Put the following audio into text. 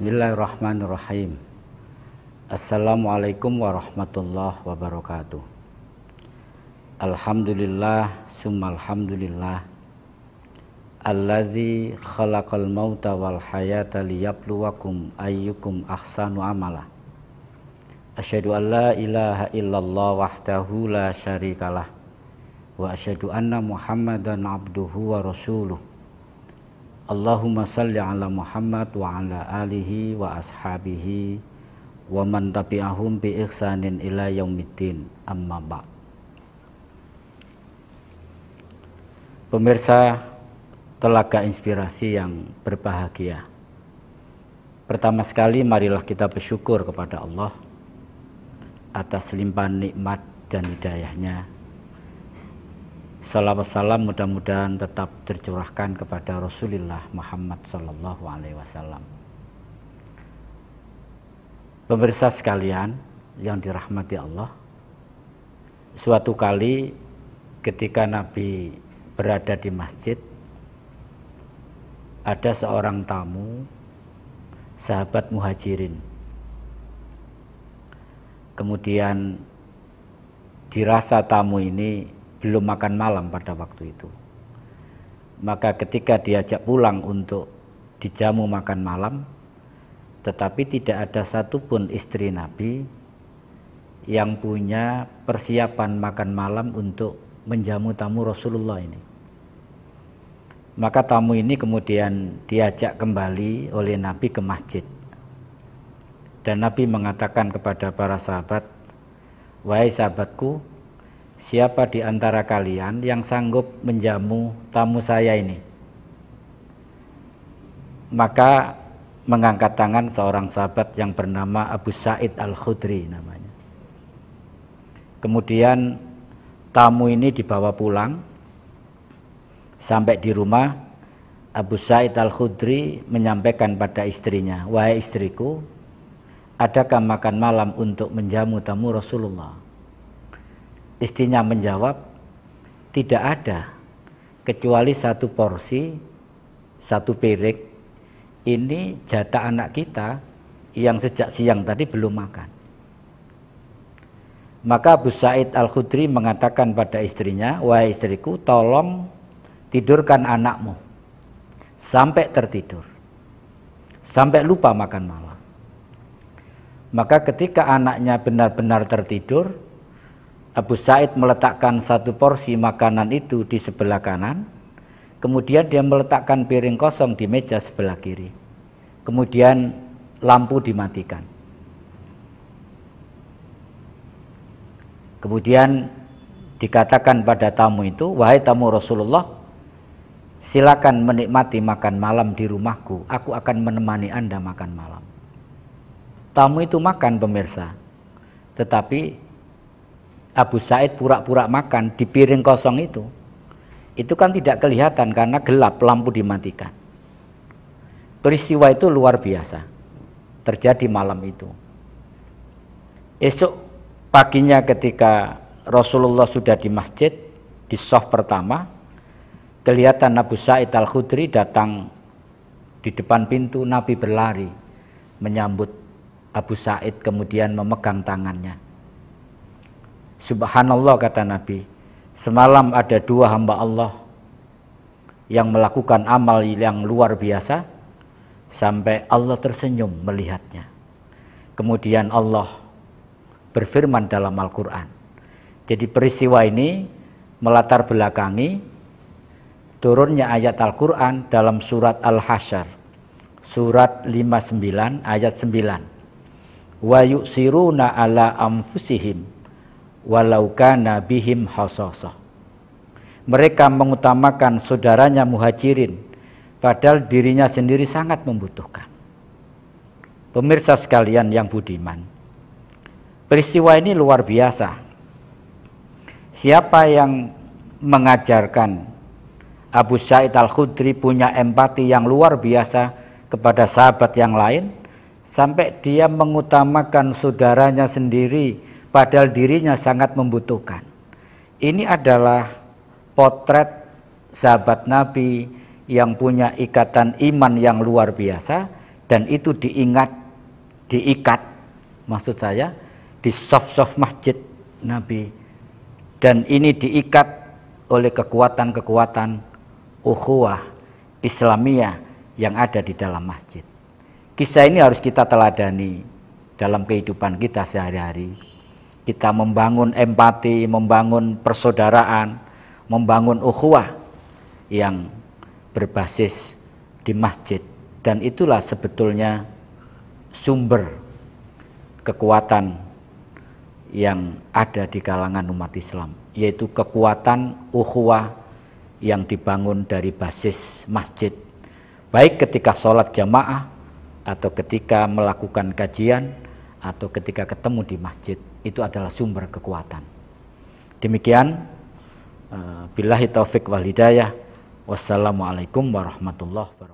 Bismillahirrahmanirrahim. Assalamualaikum warahmatullahi wabarakatuh. Alhamdulillah, summa alhamdulillah. Allazi khalaqal mauta wal hayata liyabluwakum ayyukum ahsanu amala. Asyhadu an la ilaha illallah wahdahu la syarikalah wa asyhadu anna Muhammadan abduhu wa rasuluh. Allahumma salli ala Muhammad wa ala alihi wa ashabihi wa man tabi'ahum bi ihsanin ila yaumiddin amma ba' Pemirsa telaga inspirasi yang berbahagia Pertama sekali marilah kita bersyukur kepada Allah atas limpahan nikmat dan hidayahnya Salam salam mudah-mudahan tetap tercurahkan kepada Rasulullah Muhammad Sallallahu Alaihi Wasallam. Pemirsa sekalian yang dirahmati Allah, suatu kali ketika Nabi berada di masjid, ada seorang tamu, sahabat muhajirin. Kemudian dirasa tamu ini belum makan malam pada waktu itu. Maka ketika diajak pulang untuk dijamu makan malam, tetapi tidak ada satupun istri Nabi yang punya persiapan makan malam untuk menjamu tamu Rasulullah ini. Maka tamu ini kemudian diajak kembali oleh Nabi ke masjid. Dan Nabi mengatakan kepada para sahabat, "Wahai sahabatku, siapa di antara kalian yang sanggup menjamu tamu saya ini? Maka mengangkat tangan seorang sahabat yang bernama Abu Said Al-Khudri namanya. Kemudian tamu ini dibawa pulang sampai di rumah Abu Said Al-Khudri menyampaikan pada istrinya, "Wahai istriku, adakah makan malam untuk menjamu tamu Rasulullah?" Istrinya menjawab, tidak ada, kecuali satu porsi, satu piring, ini jatah anak kita yang sejak siang tadi belum makan. Maka Abu Said Al-Khudri mengatakan pada istrinya, wahai istriku tolong tidurkan anakmu sampai tertidur, sampai lupa makan malam. Maka ketika anaknya benar-benar tertidur, Abu Said meletakkan satu porsi makanan itu di sebelah kanan, kemudian dia meletakkan piring kosong di meja sebelah kiri, kemudian lampu dimatikan. Kemudian dikatakan pada tamu itu, wahai tamu Rasulullah, silakan menikmati makan malam di rumahku, aku akan menemani Anda makan malam. Tamu itu makan pemirsa, tetapi Abu Said pura-pura makan di piring kosong itu, itu kan tidak kelihatan karena gelap lampu dimatikan. Peristiwa itu luar biasa, terjadi malam itu. Esok paginya ketika Rasulullah sudah di masjid, di sof pertama, kelihatan Abu Said Al-Khudri datang di depan pintu Nabi berlari menyambut Abu Said kemudian memegang tangannya Subhanallah kata Nabi, semalam ada dua hamba Allah yang melakukan amal yang luar biasa sampai Allah tersenyum melihatnya. Kemudian Allah berfirman dalam Al-Qur'an. Jadi peristiwa ini melatar belakangi turunnya ayat Al-Qur'an dalam surat Al-Hasyr. Surat 59 ayat 9. Wa yusiruna ala anfusihim walau kana bihim Mereka mengutamakan saudaranya muhajirin padahal dirinya sendiri sangat membutuhkan. Pemirsa sekalian yang budiman, peristiwa ini luar biasa. Siapa yang mengajarkan Abu Sa'id Al-Khudri punya empati yang luar biasa kepada sahabat yang lain sampai dia mengutamakan saudaranya sendiri padahal dirinya sangat membutuhkan. Ini adalah potret sahabat Nabi yang punya ikatan iman yang luar biasa dan itu diingat, diikat, maksud saya di soft-soft masjid Nabi dan ini diikat oleh kekuatan-kekuatan ukhuwah Islamiyah yang ada di dalam masjid. Kisah ini harus kita teladani dalam kehidupan kita sehari-hari kita membangun empati, membangun persaudaraan, membangun ukhuwah yang berbasis di masjid dan itulah sebetulnya sumber kekuatan yang ada di kalangan umat Islam yaitu kekuatan ukhuwah yang dibangun dari basis masjid baik ketika sholat jamaah atau ketika melakukan kajian atau ketika ketemu di masjid itu adalah sumber kekuatan. Demikian eh, bila taufik wal hidayah. Wassalamualaikum warahmatullahi wabarakatuh.